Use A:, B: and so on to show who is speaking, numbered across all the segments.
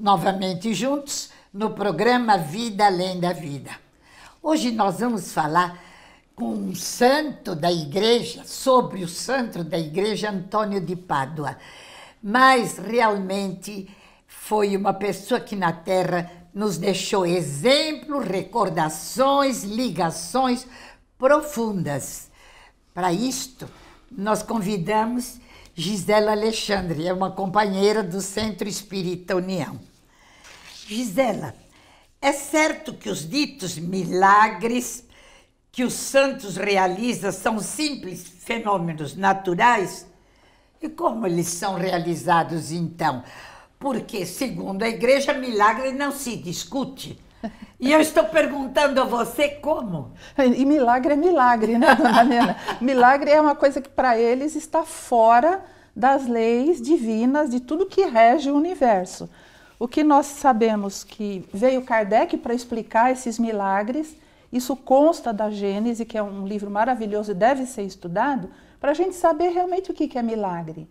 A: novamente juntos no programa Vida Além da Vida. Hoje nós vamos falar com um santo da igreja, sobre o santo da igreja Antônio de Pádua. Mas realmente foi uma pessoa que na terra nos deixou exemplo, recordações, ligações profundas. Para isto, nós convidamos Gisela Alexandre, é uma companheira do Centro Espírita União. Gisela, é certo que os ditos milagres que os santos realizam são simples fenômenos naturais? E como eles são realizados então? Porque, segundo a igreja, milagre não se discute. E eu estou perguntando a você como.
B: E milagre é milagre, né, dona Nena? milagre é uma coisa que para eles está fora das leis divinas, de tudo que rege o universo. O que nós sabemos que veio Kardec para explicar esses milagres, isso consta da Gênese, que é um livro maravilhoso e deve ser estudado, para a gente saber realmente o que é milagre.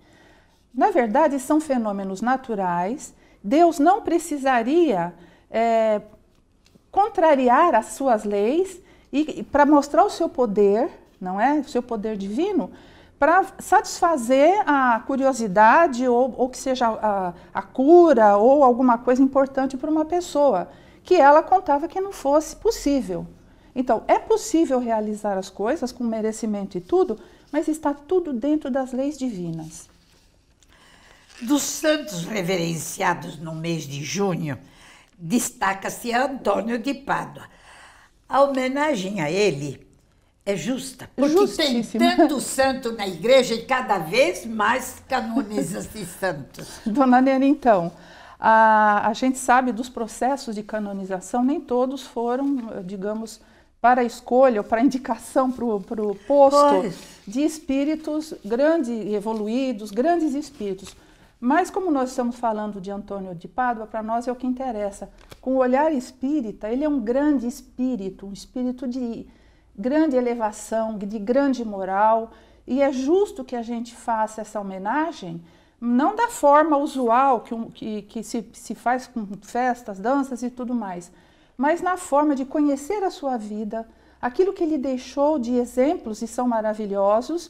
B: Na verdade, são fenômenos naturais. Deus não precisaria é, contrariar as suas leis e para mostrar o seu poder, não é? O seu poder divino, para satisfazer a curiosidade ou, ou que seja a, a, cura ou alguma coisa importante para uma pessoa que ela contava que não fosse possível. Então, é possível realizar as coisas com merecimento e tudo, mas está tudo dentro das leis divinas.
A: Dos santos reverenciados no mês de junho, destaca-se Antônio de Pádua. A homenagem a ele é justa. Porque tem tanto santo na igreja e cada vez mais canoniza-se santos.
B: Dona Nena, então, a, a gente sabe dos processos de canonização, nem todos foram, digamos, para a escolha ou para a indicação para o posto pois. de espíritos grandes, evoluídos, grandes espíritos. Mas como nós estamos falando de Antônio de Pádua, para nós é o que interessa. Com o olhar espírita, ele é um grande espírito, um espírito de grande elevação, de grande moral, e é justo que a gente faça essa homenagem, não da forma usual que, que, que se, se faz com festas, danças e tudo mais, mas na forma de conhecer a sua vida, aquilo que ele deixou de exemplos e são maravilhosos,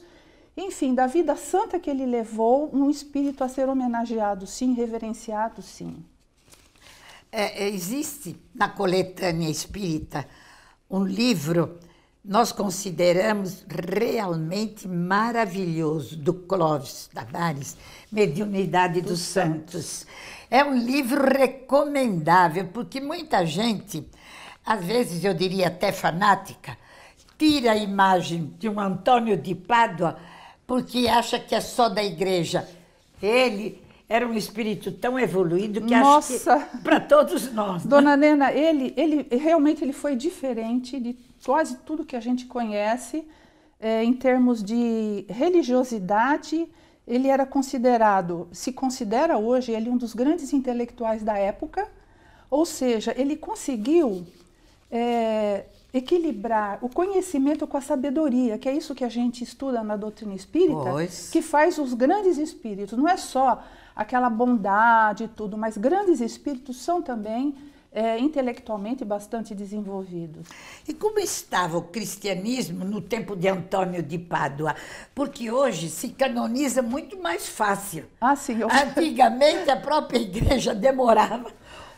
B: enfim, da vida santa que ele levou, um espírito a ser homenageado, sim, reverenciado, sim.
A: É, existe na coletânea espírita um livro nós consideramos realmente maravilhoso, do Clóvis Tavares, Mediunidade dos, dos Santos. Santos. É um livro recomendável, porque muita gente, às vezes eu diria até fanática, tira a imagem de um Antônio de Pádua porque acha que é só da igreja. Ele era um espírito tão evoluído que Nossa. acho que para todos nós. Né? Dona
B: né? Nena, ele, ele realmente ele foi diferente de quase tudo que a gente conhece é, em termos de religiosidade, ele era considerado, se considera hoje, ele um dos grandes intelectuais da época, ou seja, ele conseguiu é, equilibrar o conhecimento com a sabedoria, que é isso que a gente estuda na doutrina espírita, pois. que faz os grandes espíritos, não é só aquela bondade e tudo, mas grandes espíritos são também é, intelectualmente bastante desenvolvidos.
A: E como estava o cristianismo no tempo de Antônio de Pádua? Porque hoje se canoniza muito mais fácil. Ah, sim. Eu... Antigamente a própria igreja demorava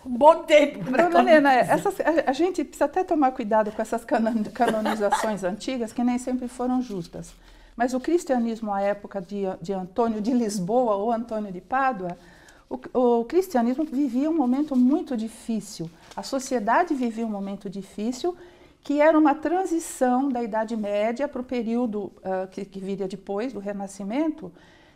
A: um bom tempo para Dona Helena, essas,
B: a, a, gente precisa até tomar cuidado com essas canonizações antigas, que nem sempre foram justas. Mas o cristianismo à época de, de Antônio de Lisboa ou Antônio de Pádua o, o, cristianismo vivia um momento muito difícil. A sociedade vivia um momento difícil, que era uma transição da Idade Média para o período uh, que, que viria depois, do Renascimento,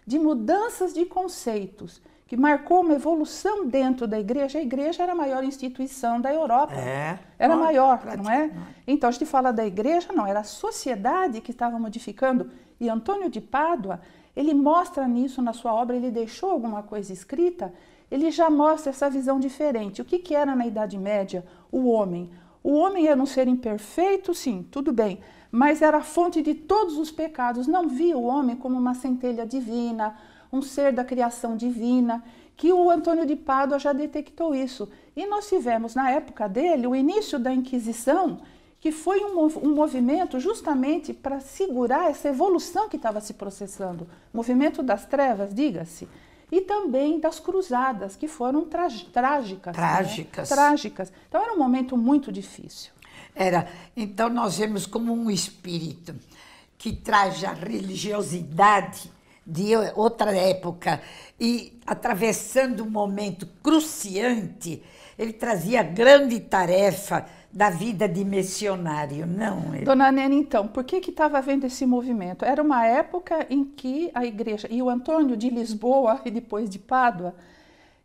B: de mudanças de conceitos, que marcou uma evolução dentro da igreja. A igreja era a maior instituição da Europa. É, era não, maior, não é? Né? Então, a gente fala da igreja, não, era a sociedade que estava modificando. E Antônio de Pádua ele mostra nisso na sua obra, ele deixou alguma coisa escrita, ele já mostra essa visão diferente. O que, que era na Idade Média o homem? O homem era um ser imperfeito, sim, tudo bem, mas era a fonte de todos os pecados. Não via o homem como uma centelha divina, um ser da criação divina, que o Antônio de Pádua já detectou isso. E nós tivemos, na época dele, o início da Inquisição, que foi um, um movimento justamente para segurar essa evolução que estava se processando movimento das trevas, diga-se. E também das cruzadas, que foram trágicas. Trágicas. Né? Trágicas.
A: Então era um momento muito difícil. Era. Então nós vemos como um espírito que traz a religiosidade de outra época e atravessando um momento cruciante, ele trazia grande tarefa da vida de missionário, não. É? Dona
B: Nena, então, por que estava havendo esse movimento? Era uma época em que a igreja, e o Antônio de Lisboa e depois de Pádua,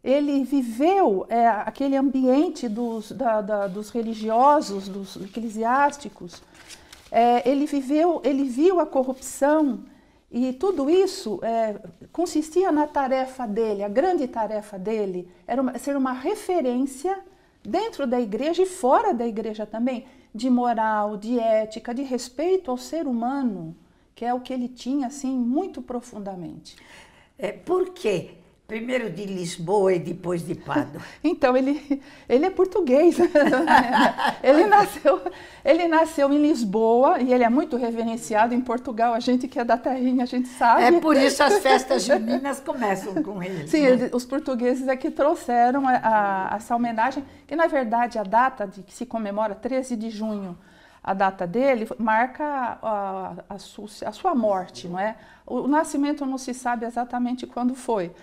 B: ele viveu é, aquele ambiente dos, da, da, dos religiosos, dos eclesiásticos, é, ele viveu, ele viu a corrupção e tudo isso é, consistia na tarefa dele, a grande tarefa dele era uma, ser uma referência dentro da igreja e fora da igreja também, de moral, de ética, de respeito ao ser humano, que é o que ele tinha assim muito profundamente. É, por quê?
A: Primeiro de Lisboa e depois de Pádua.
B: Então, ele, ele é português. ele, nasceu, ele nasceu em Lisboa e ele é muito reverenciado em Portugal. A gente que é da terrinha, a gente sabe. É por isso as festas juninas
A: começam com ele. Sim, né?
B: os portugueses é que trouxeram a, a, essa homenagem, e na verdade a data de que se comemora, 13 de junho, a data dele marca a, a, a sua morte, não é? O, o nascimento não se sabe exatamente quando foi,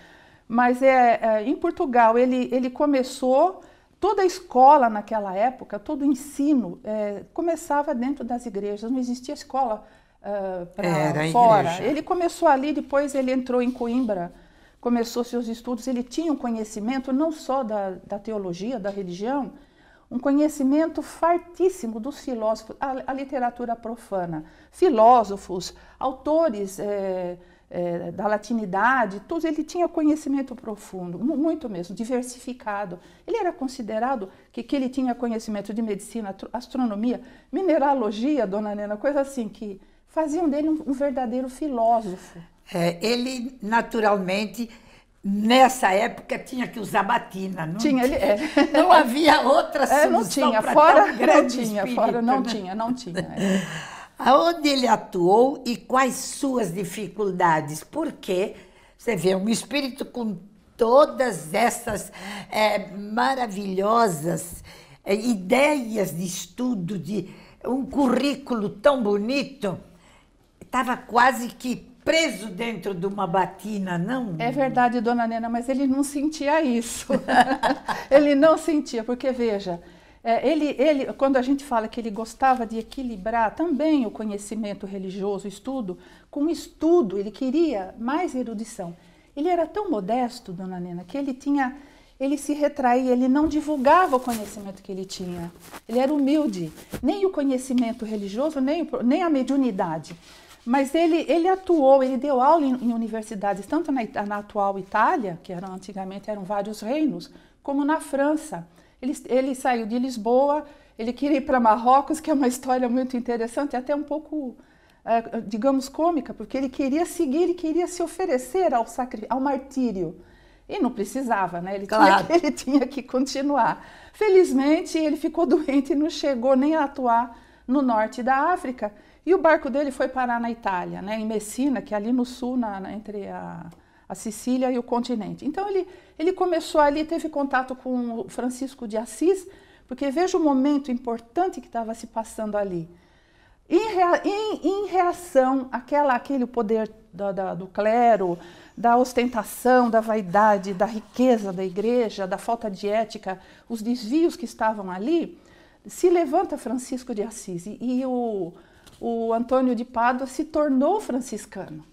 B: mas é, é, em Portugal ele, ele começou, toda a escola naquela época, todo o ensino é, começava dentro das igrejas, não existia escola uh, para fora. Igreja. Ele começou ali, depois ele entrou em Coimbra, começou seus estudos, ele tinha um conhecimento não só da, da teologia, da religião, um conhecimento fartíssimo dos filósofos, a, a literatura profana, filósofos, autores. É, é, da latinidade, tudo, ele tinha conhecimento profundo, muito mesmo, diversificado. Ele era considerado que, que ele tinha conhecimento de medicina, astronomia, mineralogia, dona Nena, coisa assim, que faziam dele um, um verdadeiro filósofo.
A: É, ele, naturalmente, Nessa época tinha que usar batina, não tinha, é. não havia outra solução é, não tinha, fora, não tinha, espírito, fora não né? tinha, não tinha, não é. tinha aonde ele atuou e quais suas dificuldades, porque você vê um espírito com todas essas é, maravilhosas é, ideias de estudo, de um currículo tão bonito, estava quase que preso dentro de uma batina, não? É verdade,
B: dona Nena, mas ele não sentia isso. ele não sentia, porque veja, é, ele, ele, quando a gente fala que ele gostava de equilibrar também o conhecimento religioso, estudo, com estudo, ele queria mais erudição. Ele era tão modesto, dona Nena, que ele tinha, ele se retraía, ele não divulgava o conhecimento que ele tinha. Ele era humilde, nem o conhecimento religioso, nem, nem a mediunidade. Mas ele, ele atuou, ele deu aula em, em universidades, tanto na, na atual Itália, que eram, antigamente eram vários reinos, como na França. Ele, ele saiu de Lisboa, ele queria ir para Marrocos, que é uma história muito interessante, até um pouco, é, digamos, cômica, porque ele queria seguir, ele queria se oferecer ao, ao martírio. E não precisava, né? Ele, claro. tinha que, ele tinha que continuar. Felizmente, ele ficou doente e não chegou nem a atuar no norte da África. E o barco dele foi parar na Itália, né? em Messina, que é ali no sul, na, na entre a, a Sicília e o continente. Então ele, ele começou ali, teve contato com Francisco de Assis, porque veja o momento importante que estava se passando ali. Em, rea, em, em reação àquela, àquele poder da, do clero, da ostentação, da vaidade, da riqueza da igreja, da falta de ética, os desvios que estavam ali, se levanta Francisco de Assis e, e o, o Antônio de Pádua se tornou franciscano.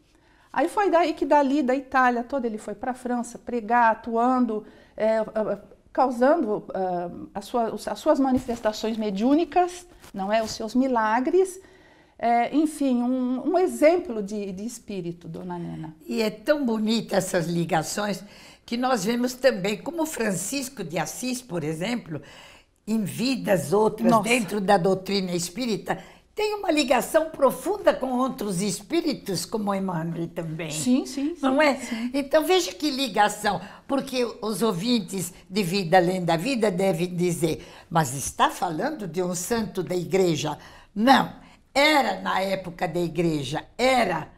B: Aí foi daí que dali da Itália toda ele foi para a França pregar, atuando, é, é, é causando é, as, suas, as, suas, manifestações mediúnicas, não é, os seus milagres. É, enfim, um, um exemplo de, de, espírito, Dona Nena.
A: E é tão bonita essas ligações que nós vemos também como Francisco de Assis, por exemplo, em vidas outras Nossa. dentro da doutrina espírita, tem uma ligação profunda com outros espíritos, como Emmanuel também. Sim, sim. sim não é? Sim. Então veja que ligação, porque os ouvintes de Vida Além da Vida devem dizer, mas está falando de um santo da igreja. Não, era na época da igreja, era.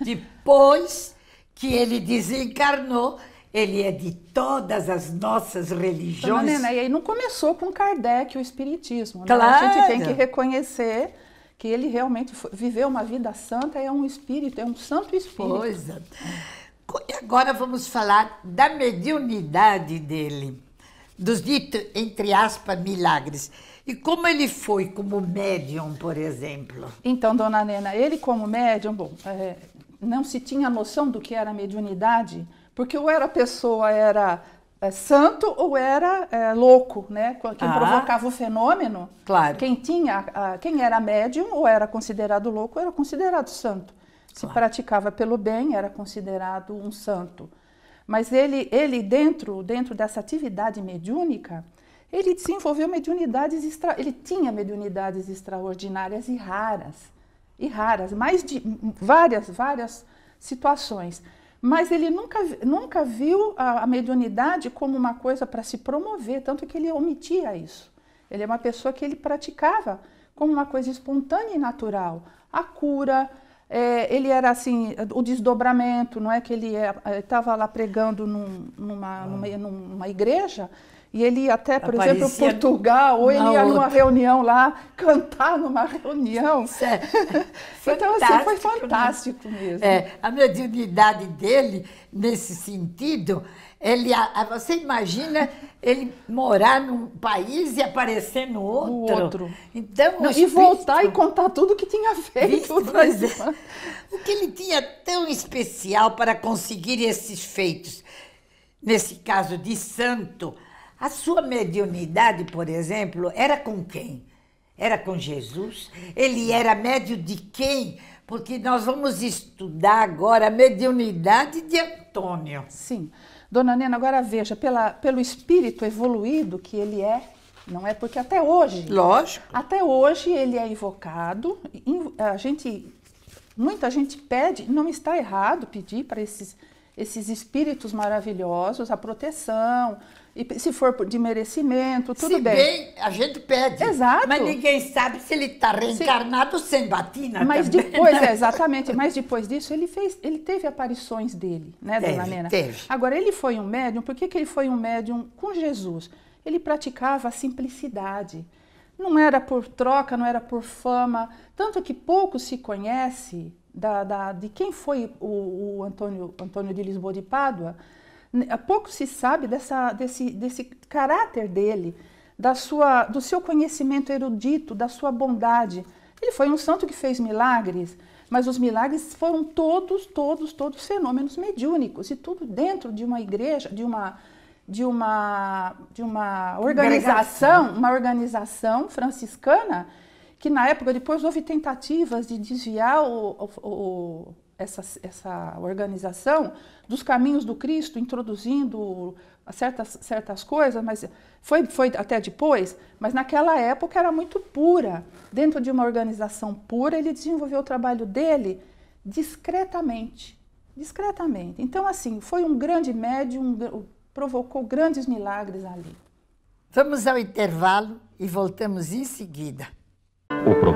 A: Depois que ele desencarnou, ele é de todas as nossas religiões. Então, né? e
B: aí não começou com Kardec o Espiritismo. Claro. Né? A gente tem que reconhecer que ele realmente foi, viveu uma vida
A: santa, é um espírito, é um santo espírito. Coisa. É. Agora vamos falar da mediunidade dele, dos ditos, entre aspas, milagres. E como ele foi como médium, por exemplo?
B: Então, dona Nena, ele como médium, bom, é, não se tinha noção do que era mediunidade, porque ou era pessoa, era é, santo ou era é, louco, né? Quem ah, provocava o fenômeno. Claro. Quem tinha, a, quem era médium ou era considerado louco era considerado santo. Se claro. praticava pelo bem era considerado um santo. Mas ele, ele dentro, dentro dessa atividade mediúnica, ele desenvolveu mediunidades extra, ele tinha mediunidades extraordinárias e raras, e raras, mais de várias, várias situações mas ele nunca, nunca viu a, a mediunidade como uma coisa para se promover, tanto que ele omitia isso. Ele é uma pessoa que ele praticava como uma coisa espontânea e natural. A cura, é, ele era assim, o desdobramento, não é que ele estava é, é, lá pregando num, numa, numa, ah. numa igreja e ele ia até, por Aparecia exemplo, Portugal,
A: ou ele ia outra. numa reunião lá, cantar numa reunião. É então, assim, foi né? fantástico mesmo. É, a mediunidade dele, nesse sentido, ele, você imagina ele morar num país e aparecer no outro. No outro. Então, Não, e
B: voltar e contar tudo que tinha
A: feito. Visto, né? é, o que ele tinha tão especial para conseguir esses feitos? Nesse caso de santo, a sua mediunidade, por exemplo, era com quem? Era com Jesus? Ele era médio de quem? Porque nós vamos estudar agora a mediunidade de Antônio. Sim.
B: Dona Nena, agora veja, pela, pelo espírito evoluído que ele é, não é? Porque até hoje. Lógico. Até hoje ele é invocado. A gente. Muita gente pede, não está errado pedir para esses, esses espíritos maravilhosos a proteção, e se for de merecimento, tudo se bem. bem. a
A: gente pede. Exato. Mas ninguém sabe se ele está reencarnado se... sem batina Mas também, depois, né? é,
B: exatamente, mas depois disso ele fez, ele teve aparições dele, né, teve, dona Nena? Teve. Agora, ele foi um médium, por que, que ele foi um médium com Jesus? Ele praticava a simplicidade não era por troca, não era por fama, tanto que pouco se conhece da, da de quem foi o, o Antônio, Antônio de Lisboa de Pádua, pouco se sabe dessa, desse, desse caráter dele, da sua, do seu conhecimento erudito, da sua bondade. Ele foi um santo que fez milagres, mas os milagres foram todos, todos, todos fenômenos mediúnicos e tudo dentro de uma igreja, de uma de uma de uma organização, uma organização franciscana que na época depois houve tentativas de desviar o, o, o essa, essa organização dos caminhos do Cristo, introduzindo certas, certas coisas, mas foi, foi até depois, mas naquela época era muito pura. Dentro de uma organização pura, ele desenvolveu o trabalho dele discretamente. Discretamente. Então, assim, foi um grande
A: médium, provocou grandes milagres ali. Vamos ao intervalo e voltamos em seguida.
B: O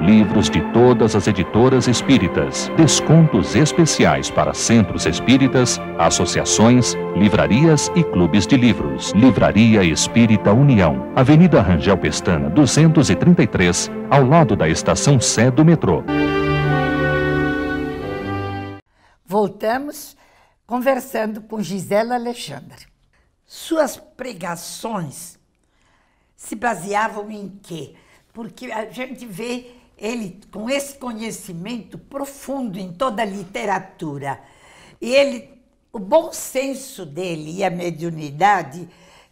B: livros de todas as editoras espíritas, descontos especiais para centros espíritas, associações, livrarias e clubes de livros. Livraria Espírita União, Avenida Rangel Pestana, 233, ao lado da estação Sé do metrô.
A: Voltamos conversando com Gisela Alexandre. Suas pregações se baseavam em quê? Porque a gente vê ele com esse conhecimento profundo em toda a literatura e ele o bom senso dele e a mediunidade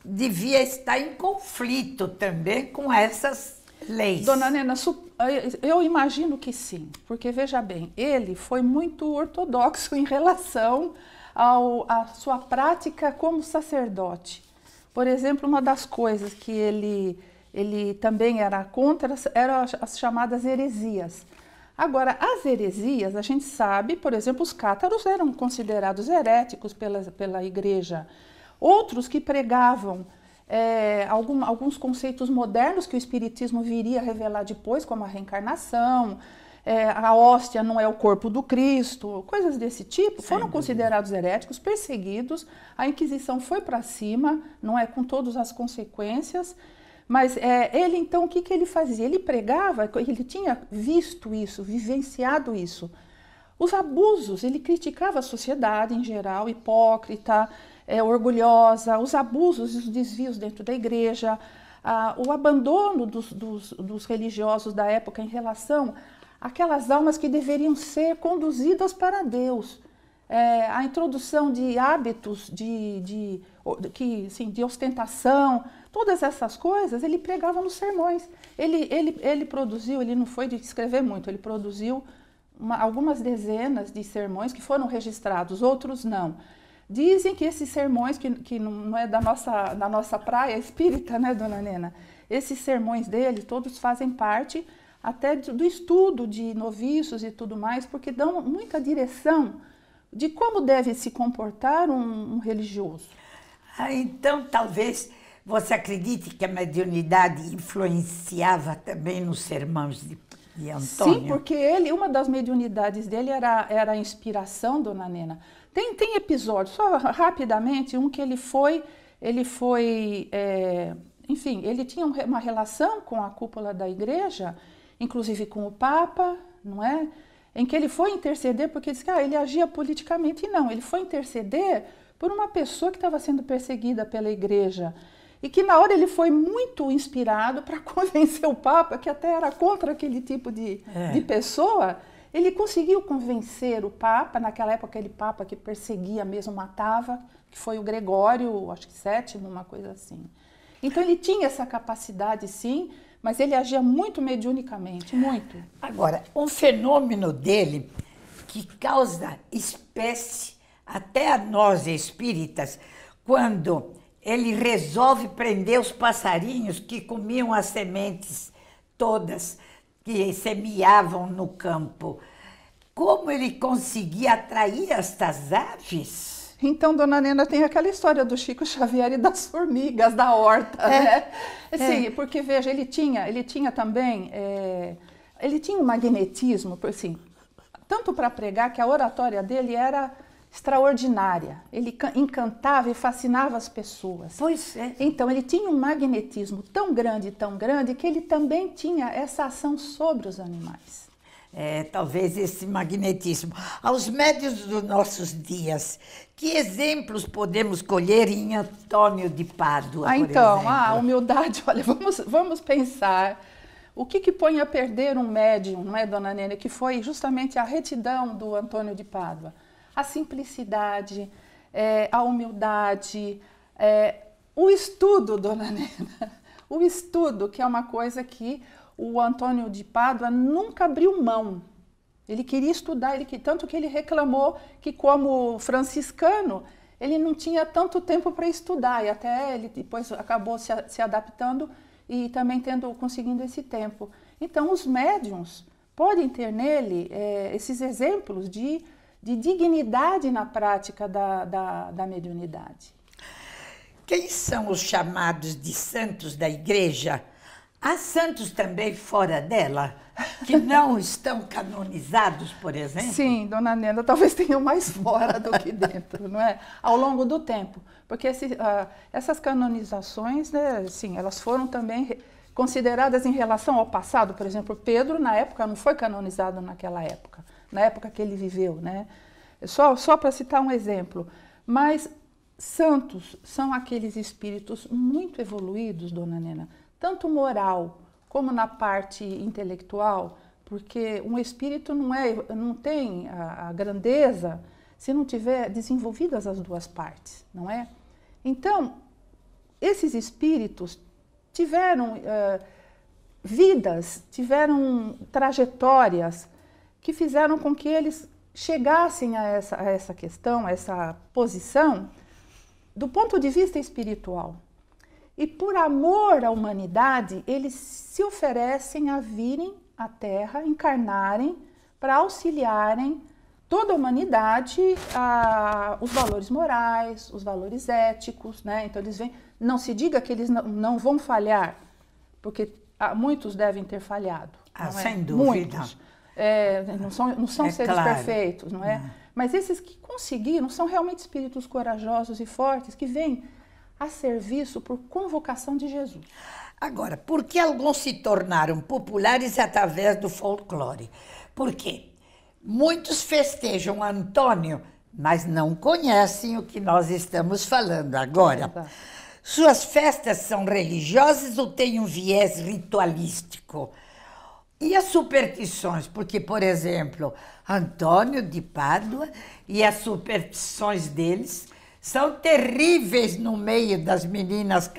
A: devia estar em conflito também com essas leis. Dona
B: Nena, eh, eu imagino que sim, porque veja bem, ele foi muito ortodoxo em relação ao, à sua prática como sacerdote. Por exemplo, uma das coisas que ele ele também era contra eram as chamadas heresias. Agora, as heresias, a gente sabe, por exemplo, os cátaros eram considerados heréticos pela, pela igreja. Outros que pregavam é, algum, alguns conceitos modernos que o Espiritismo viria a revelar depois, como a reencarnação, é, a hóstia não é o corpo do Cristo, coisas desse tipo, Sem foram dúvida. considerados heréticos, perseguidos, a Inquisição foi para cima, não é com todas as consequências, mas é, ele, então, o que, que ele fazia? Ele pregava, ele tinha visto isso, vivenciado isso. Os abusos, ele criticava a sociedade em geral, hipócrita, é, orgulhosa, os abusos e os desvios dentro da igreja, a, o abandono dos, dos, dos religiosos da época em relação àquelas almas que deveriam ser conduzidas para Deus. É, a introdução de hábitos de, de, de, que, assim, de ostentação, Todas essas coisas ele pregava nos sermões. Ele, ele, ele produziu, ele não foi de escrever muito, ele produziu uma, algumas dezenas de sermões que foram registrados, outros não. Dizem que esses sermões, que, que não é da nossa, da nossa praia espírita, né, dona Nena? Esses sermões dele, todos fazem parte até do estudo de noviços e tudo mais, porque dão muita direção de como deve se comportar um, um religioso.
A: Ah, então, talvez você acredita que a mediunidade influenciava também nos sermões de, de Antônio? Sim, porque
B: ele, uma das mediunidades dele era, era a inspiração, dona Nena. Tem, tem episódio, só rapidamente, um que ele foi, ele foi, é, enfim, ele tinha uma relação com a cúpula da igreja, inclusive com o Papa, não é? Em que ele foi interceder, porque disse que ah, ele agia politicamente. E não, ele foi interceder por uma pessoa que estava sendo perseguida pela igreja e que na hora ele foi muito inspirado para convencer o Papa, que até era contra aquele tipo de, é. de pessoa, ele conseguiu convencer o Papa, naquela época aquele Papa que perseguia mesmo, matava, que foi o Gregório, acho que sétimo, uma coisa assim. Então ele tinha essa capacidade sim, mas ele agia muito mediunicamente, muito. Agora,
A: um fenômeno dele que causa espécie até a nós espíritas, quando ele resolve prender os passarinhos que comiam as sementes todas que semeavam no campo. Como ele conseguia atrair estas aves?
B: Então, dona Nena, tem aquela história do Chico Xavier e das formigas da horta, é, né? É. Sim, é. porque veja, ele tinha, ele tinha também, é, ele tinha um magnetismo, assim, tanto para pregar que a oratória dele era extraordinária. Ele encantava e fascinava as pessoas. Pois é. Então, ele tinha um magnetismo tão grande, tão grande, que ele também tinha essa ação sobre os animais.
A: É, talvez esse magnetismo. Aos médios dos nossos dias, que exemplos podemos colher em Antônio de Pádua? Ah, então, ah, exemplo? a
B: humildade, olha,
A: vamos, vamos
B: pensar. O que, que põe a perder um médium, não é, dona Nena, que foi justamente a retidão do Antônio de Pádua? a simplicidade, é, a humildade, é, o estudo, dona Nena. O estudo, que é uma coisa que o Antônio de Pádua nunca abriu mão. Ele queria estudar, ele que, tanto que ele reclamou que, como franciscano, ele não tinha tanto tempo para estudar, e até ele depois acabou se, se adaptando e também tendo conseguindo esse tempo. Então, os médiums podem ter nele é, esses exemplos de de dignidade na prática da, da, da mediunidade.
A: Quem são os chamados de santos da igreja? Há santos também fora dela, que não estão canonizados, por exemplo? Sim, dona Nenda,
B: talvez tenham mais fora do
A: que dentro, não é? Ao
B: longo do tempo. Porque esse, uh, essas canonizações, né, sim, elas foram também consideradas em relação ao passado. Por exemplo, Pedro, na época, não foi canonizado naquela época na época que ele viveu, né? Só, só para citar um exemplo. Mas santos são aqueles espíritos muito evoluídos, dona Nena, tanto moral como na parte intelectual, porque um espírito não, é, não tem a, a grandeza se não tiver desenvolvidas as duas partes, não é? Então, esses espíritos tiveram uh, vidas, tiveram trajetórias que fizeram com que eles chegassem a essa, a essa questão, a essa posição, do ponto de vista espiritual. E por amor à humanidade, eles se oferecem a virem à Terra, encarnarem, para auxiliarem toda a humanidade a, os valores morais, os valores éticos, né? Então eles vêm, não se diga que eles não, não vão falhar, porque ah, muitos devem ter falhado. Ah, é? sem dúvida. Muitos é, não são, não são é seres claro. perfeitos, não é? é? Mas esses que conseguiram são realmente espíritos corajosos e fortes
A: que vêm a serviço por convocação de Jesus. Agora, por que alguns se tornaram populares através do folclore? Porque muitos festejam Antônio, mas não conhecem o que nós estamos falando agora. Tá. Suas festas são religiosas ou têm um viés ritualístico? E as superstições? Porque, por exemplo, Antônio de Pádua e as superstições deles são terríveis no meio das meninas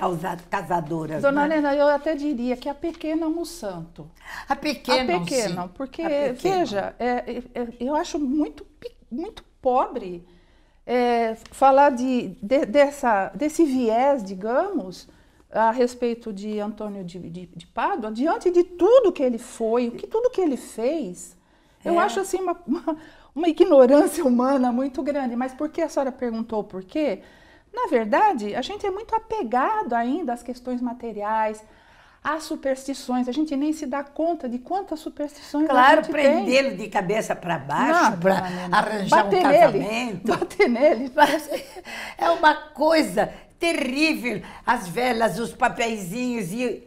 A: casadoras. Dona né?
B: Helena, eu até diria que a pequena é um santo.
A: A pequena, a pequena sim. porque, a pequena. veja,
B: é, é, eu acho muito, muito pobre é, falar de, de, dessa, desse viés, digamos, a respeito de Antônio de, de, de Pádua, diante de tudo que ele foi, o que tudo que ele fez, é. eu acho assim uma, uma, uma, ignorância humana muito grande. Mas por que a senhora perguntou por quê? Na verdade, a gente é muito apegado ainda às questões materiais, às superstições. A gente nem se dá conta de quantas superstições claro, a gente prendê tem. Claro, prendê-lo
A: de cabeça para baixo, para arranjar bater um casamento. Nele, bater nele. É uma coisa terrível. As velas, os papeizinhos e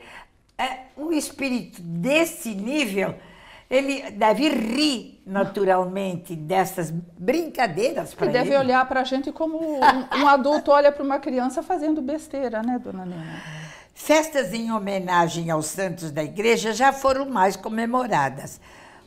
A: é, um espírito desse nível, ele deve rir naturalmente dessas brincadeiras para ele. deve olhar para a gente como um, um adulto olha
B: para uma criança fazendo besteira, né, dona Nena?
A: Festas em homenagem aos santos da igreja já foram mais comemoradas.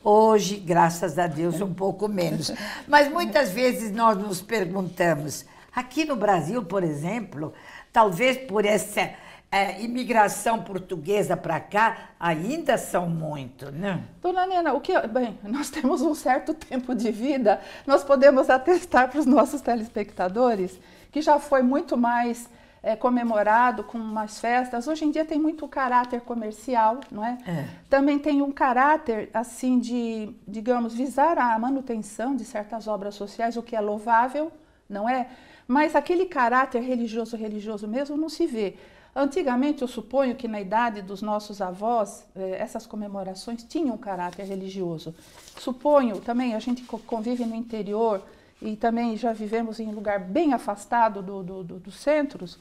A: Hoje, graças a Deus, um pouco menos. Mas muitas vezes nós nos perguntamos: Aqui no Brasil, por exemplo, talvez por essa é, imigração portuguesa para cá, ainda são muito, né?
B: Dona Nena, o que, bem, nós temos um certo tempo de vida, nós podemos atestar para os nossos telespectadores que já foi muito mais é, comemorado com umas festas. Hoje em dia tem muito caráter comercial, não é? é? Também tem um caráter, assim, de, digamos, visar a manutenção de certas obras sociais, o que é louvável, não é? mas aquele caráter religioso, religioso mesmo, não se vê. Antigamente, eu suponho que na idade dos nossos avós, eh, essas comemorações tinham um caráter religioso. Suponho também, a gente convive no interior e também já vivemos em lugar bem afastado do, do, do, dos centros,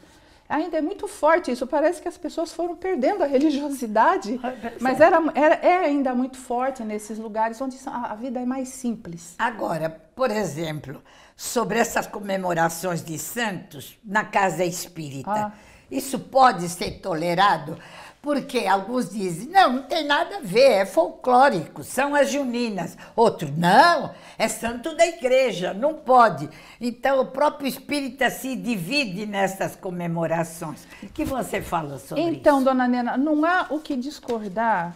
B: ainda é muito forte isso. Parece que as pessoas foram perdendo a religiosidade, é, mas era, era, é ainda muito forte nesses lugares onde a vida é mais simples.
A: Agora, por exemplo, sobre essas comemorações de santos na casa espírita, ah. isso pode ser tolerado? Porque alguns dizem, não, não tem nada a ver, é folclórico, são as juninas. Outro, não, é santo da igreja, não pode. Então o próprio espírita se divide nessas comemorações. O que você fala sobre então, isso? Então,
B: dona Nena, não há o que discordar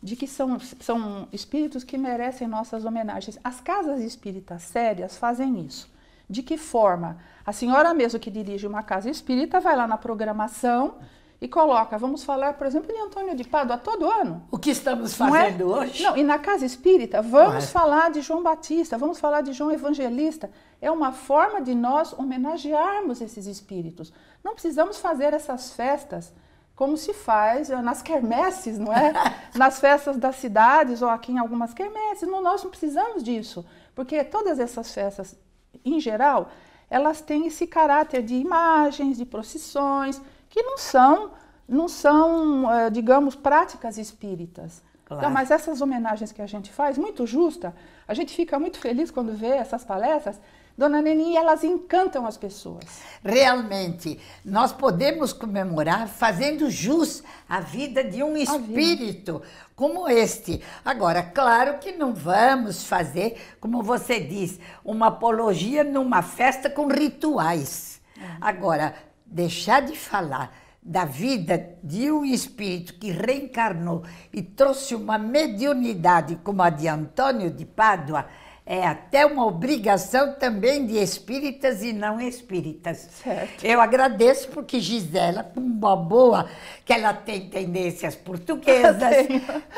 B: de que são, são espíritos que merecem nossas homenagens. As casas espíritas sérias fazem isso. De que forma? A senhora mesmo que dirige uma casa espírita vai lá na programação e coloca, vamos falar, por exemplo, de Antônio de Pádua todo ano. O que estamos fazendo não é? hoje? Não, e na casa espírita, vamos ah, é? falar de João Batista, vamos falar de João Evangelista. É uma forma de nós homenagearmos esses espíritos. Não precisamos fazer essas festas como se faz eh, nas quermesses, não é? nas festas das cidades ou aqui em algumas quermesses. Não, nós não precisamos disso, porque todas essas festas, em geral, elas têm esse caráter de imagens, de procissões, que não são, não são eh, digamos, práticas espíritas. Então, claro. Então, mas essas homenagens que a gente faz, muito justa, a gente fica muito feliz quando vê essas palestras. Dona Neni, elas
A: encantam as pessoas.
B: Realmente,
A: nós podemos comemorar fazendo jus à vida de um espírito como este. Agora, claro que não vamos fazer, como você diz, uma apologia numa festa com rituais. É. Agora, deixar de falar da vida de um espírito que reencarnou e trouxe uma mediunidade como a de Antônio de Pádua é até uma obrigação também de espíritas e não espíritas. Certo. Eu agradeço porque Gisela, com uma boa, que ela tem tendências portuguesas,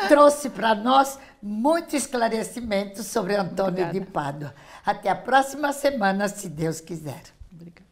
A: trouxe para nós muito esclarecimento sobre Antônio Obrigada. de Pádua. Até a próxima semana, se Deus quiser. Obrigada.